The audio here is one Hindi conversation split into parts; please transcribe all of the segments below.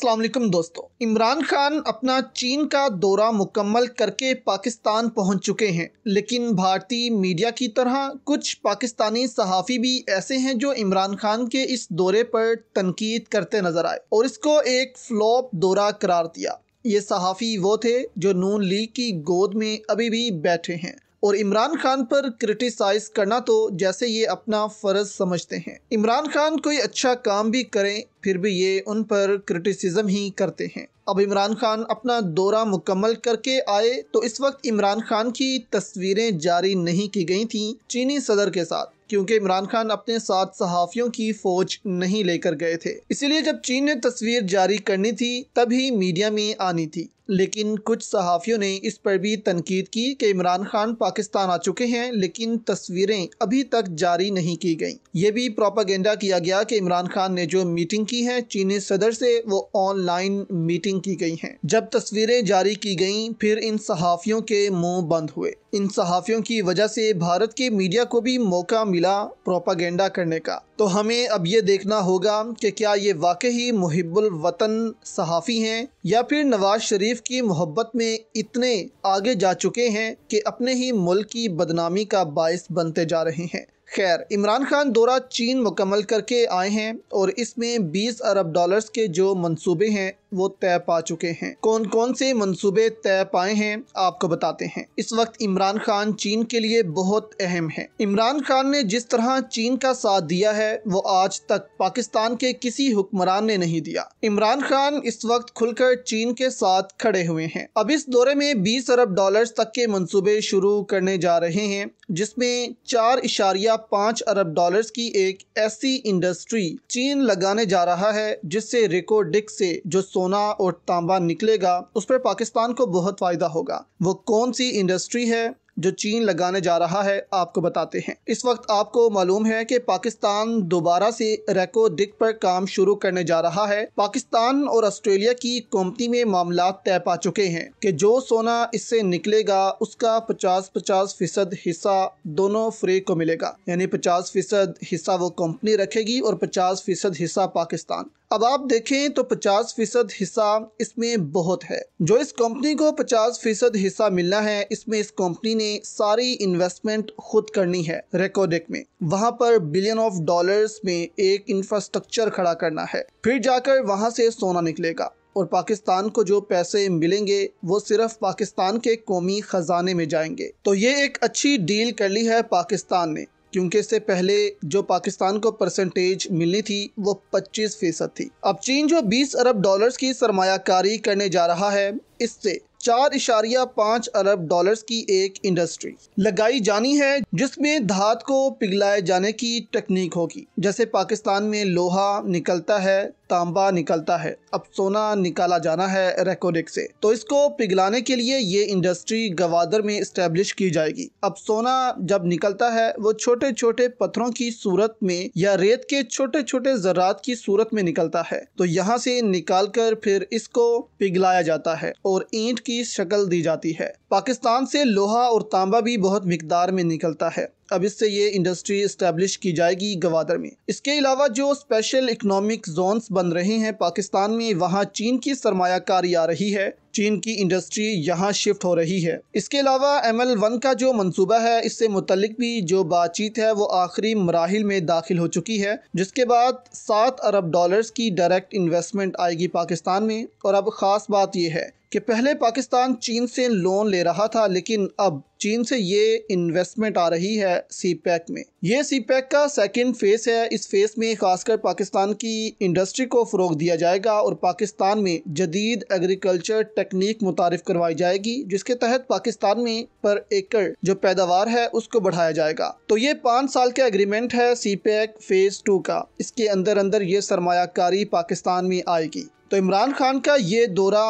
अस्सलाम दोस्तों इमरान खान अपना चीन का दौरा मुकम्मल करके पाकिस्तान पहुंच चुके हैं लेकिन भारतीय मीडिया की तरह कुछ पाकिस्तानी सहाफ़ी भी ऐसे हैं जो इमरान खान के इस दौरे पर तनकीद करते नज़र आए और इसको एक फ्लॉप दौरा करार दिया ये सहाफ़ी वो थे जो नून लीग की गोद में अभी भी बैठे हैं और इमरान खान पर क्रिटिसाइज करना तो जैसे ये अपना फ़र्ज समझते हैं इमरान खान कोई अच्छा काम भी करें फिर भी ये उन पर क्रिटिसिज्म ही करते हैं अब इमरान खान अपना दौरा मुकम्मल करके आए तो इस वक्त इमरान खान की तस्वीरें जारी नहीं की गई थीं चीनी सदर के साथ क्योंकि इमरान खान अपने साथ सहाफ़ियों की फ़ौज नहीं लेकर गए थे इसीलिए जब चीन ने तस्वीर जारी करनी थी तभी मीडिया में आनी थी लेकिन कुछ सहाफ़ियों ने इस पर भी तनकीद की कि इमरान खान पाकिस्तान आ चुके हैं लेकिन तस्वीरें अभी तक जारी नहीं की गई ये भी प्रोपागेंडा किया गया कि इमरान खान ने जो मीटिंग की है चीनी सदर से वो ऑनलाइन मीटिंग की गई है जब तस्वीरें जारी की गई फिर इन सहाफ़ियों के मुँह बंद हुए इन सहाफ़ियों की वजह से भारत के मीडिया को भी मौका मिला प्रोपागेंडा करने का तो हमें अब ये देखना होगा कि क्या ये वाकई मुहिबुल वतन सहाफ़ी हैं या फिर नवाज शरीफ वाइफ की मोहब्बत में इतने आगे जा चुके हैं कि अपने ही मुल्क की बदनामी का बायस बनते जा रहे हैं खैर इमरान खान दौरा चीन मुकम्मल करके आए हैं और इसमें 20 अरब डॉलर्स के जो मंसूबे हैं वो तय पा चुके हैं कौन कौन से मंसूबे तय पाए हैं आपको बताते हैं इस वक्त इमरान खान चीन के लिए बहुत अहम है इमरान खान ने जिस तरह चीन का साथ दिया है वो आज तक पाकिस्तान के किसी हुक्मरान ने नहीं दिया इमरान खान इस वक्त खुलकर चीन के साथ खड़े हुए हैं अब इस दौरे में बीस अरब डॉलर तक के मनसूबे शुरू करने जा रहे हैं जिसमे चार इशारिया पाँच अरब डॉलर की एक ऐसी इंडस्ट्री चीन लगाने जा रहा है जिससे रिको डिक से जो सोना और तांबा निकलेगा उस पर पाकिस्तान को बहुत फायदा होगा वो कौन सी इंडस्ट्री है जो चीन लगाने जा रहा है आपको बताते हैं इस वक्त आपको मालूम है कि पाकिस्तान दोबारा से रेको डिक पर काम शुरू करने जा रहा है पाकिस्तान और ऑस्ट्रेलिया की कौमती में मामला तय पा चुके हैं कि जो सोना इससे निकलेगा उसका पचास पचास फीसद हिस्सा दोनों फ्रेक को मिलेगा यानी पचास फीसद हिस्सा वो कंपनी रखेगी और पचास फीसद हिस्सा पाकिस्तान अब आप देखें तो 50 फीसद हिस्सा इसमें बहुत है जो इस कंपनी को 50 फीसद हिस्सा मिलना है इसमें इस कंपनी ने सारी इन्वेस्टमेंट खुद करनी है रेकोडेक में वहां पर बिलियन ऑफ डॉलर्स में एक इंफ्रास्ट्रक्चर खड़ा करना है फिर जाकर वहां से सोना निकलेगा और पाकिस्तान को जो पैसे मिलेंगे वो सिर्फ पाकिस्तान के कौमी ख़जाने में जाएंगे तो ये एक अच्छी डील कर ली है पाकिस्तान ने क्योंकि इससे पहले जो पाकिस्तान को परसेंटेज मिलनी थी वो 25 फीसद थी अब चीन जो 20 अरब डॉलर्स की सरमाकारी करने जा रहा है इससे चार इशारिया पाँच अरब डॉलर्स की एक इंडस्ट्री लगाई जानी है जिसमें धात को पिघलाए जाने की तकनीक होगी जैसे पाकिस्तान में लोहा निकलता है तांबा निकलता है अब सोना निकाला जाना है रेकोडिक से तो इसको पिघलाने के लिए ये इंडस्ट्री गवादर में इस्टेब्लिश की जाएगी अब सोना जब निकलता है वो छोटे छोटे पत्थरों की सूरत में या रेत के छोटे छोटे जरात की सूरत में निकलता है तो यहाँ से निकाल कर फिर इसको पिघलाया जाता है और ईंट की शक्ल दी जाती है पाकिस्तान से लोहा और तांबा भी बहुत मकदार में निकलता है अब इससे ये इंडस्ट्री इस्टेब्लिश की जाएगी गवादर में इसके अलावा जो स्पेशल इकोनॉमिक जोन्स बन रहे हैं पाकिस्तान में वहाँ चीन की सरमाकारी आ रही है चीन की इंडस्ट्री यहाँ शिफ्ट हो रही है इसके अलावा एम एल वन का जो मनसूबा है इससे मुतलिक भी जो बातचीत है वो आखिरी मराहल में दाखिल हो चुकी है जिसके बाद सात अरब डॉलर्स की डायरेक्ट इन्वेस्टमेंट आएगी पाकिस्तान में और अब ख़ास बात यह है कि पहले पाकिस्तान चीन से लोन ले रहा था लेकिन अब चीन से ये इन्वेस्टमेंट आ रही है सी पैक e में ये सी पैक e का सेकेंड फेस है इस फेस में खासकर पाकिस्तान की इंडस्ट्री को फ़रोग दिया जाएगा और पाकिस्तान में जदीद एग्रीकल्चर टेक्निक मुतारफ़ करवाई जाएगी जिसके तहत पाकिस्तान में पर एकड़ जो पैदावार है उसको बढ़ाया जाएगा तो ये पाँच साल का एग्रीमेंट है सी पैक फेज़ टू का इसके अंदर अंदर ये सरमाकारी पाकिस्तान में आएगी तो इमरान खान का ये दौरा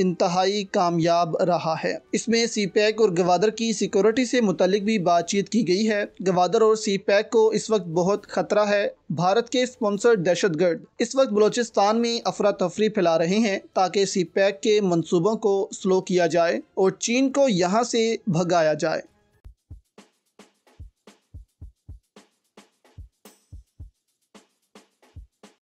इंतहाई कामयाब रहा है इसमें सी पैक और गवादर की सिक्योरिटी से मुतलिक भी बातचीत की गई है गवादर और सी पैक को इस वक्त बहुत खतरा है भारत के स्पॉन्सर दहशत गर्द इस वक्त बलोचिस्तान में अफरा तफरी फैला रहे हैं ताकि सी पैक के मनसूबों को स्लो किया जाए और चीन को यहाँ से भगाया जाए